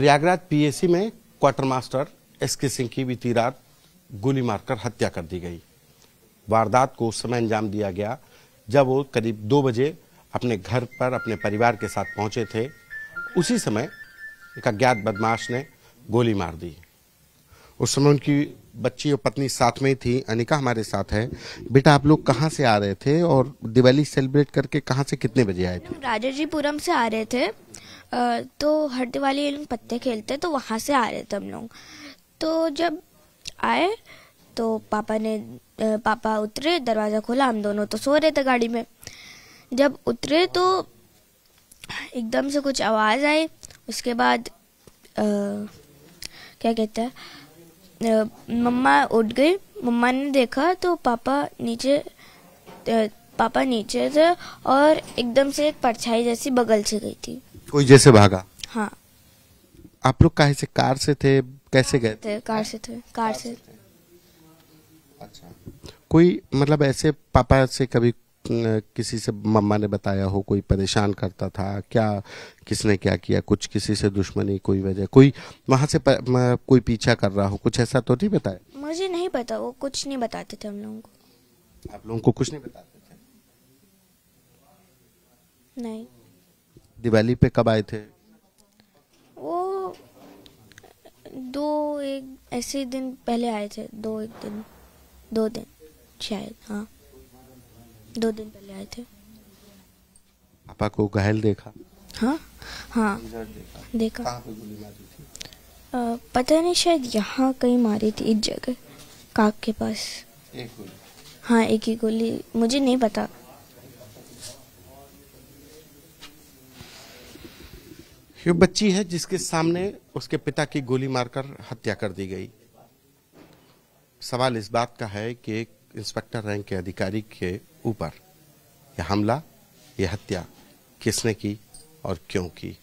Prayagraj PAC में quarter master S K Singh की बीती रात गोली मारकर हत्या कर दी गई वारदात को उस समय अंजाम दिया गया जब वो करीब दो बजे अपने घर पर अपने परिवार के साथ पहुंचे थे उसी समय एक अज्ञात बदमाश ने गोली मार दी उस समय उनकी बच्ची और पत्नी साथ में ही थी अनिका हमारे साथ है बेटा आप लोग कहाँ से आ रहे थे और दिवाली सेलिब्रेट करके कहाँ से कितने बजे आए थे जीपुरम से आ रहे थे तो हर दिवाली ये लोग पत्ते खेलते तो वहाँ से आ रहे थे हम लोग तो जब आए तो पापा ने पापा उतरे दरवाज़ा खोला हम दोनों तो सो रहे थे गाड़ी में जब उतरे तो एकदम से कुछ आवाज़ आई उसके बाद आ, क्या कहते हैं मम्मा उठ गई मम्मा ने देखा तो पापा नीचे पापा नीचे थे और एकदम से एक परछाई जैसी बगल से गई थी कोई जैसे भागा हाँ आप लोग कहा से कार से थे कैसे गए थे कार से थे कार से अच्छा कोई मतलब ऐसे पापा से कभी किसी से मम्मा ने बताया हो कोई परेशान करता था क्या किसने क्या किया कुछ किसी से दुश्मनी कोई वजह कोई वहाँ से प, म, कोई पीछा कर रहा हो कुछ ऐसा तो नहीं बताया मुझे नहीं पता वो कुछ नहीं बताते थे हम लोगों को आप लोगों को कुछ नहीं बताते थे नहीं दिवाली पे कब आए थे वो दो एक ऐसे दिन पहले आए थे दो एक दिन दो दिन शायद हाँ दो दिन पहले आए थे पापा को घायल देखा हाँ हाँ देखा, देखा। आ, पता नहीं शायद यहाँ कहीं मारी थी इस जगह काक के पास एक गोली हाँ एक ही गोली मुझे नहीं पता ये बच्ची है जिसके सामने उसके पिता की गोली मारकर हत्या कर दी गई सवाल इस बात का है कि एक इंस्पेक्टर रैंक के अधिकारी के ऊपर यह हमला यह हत्या किसने की और क्यों की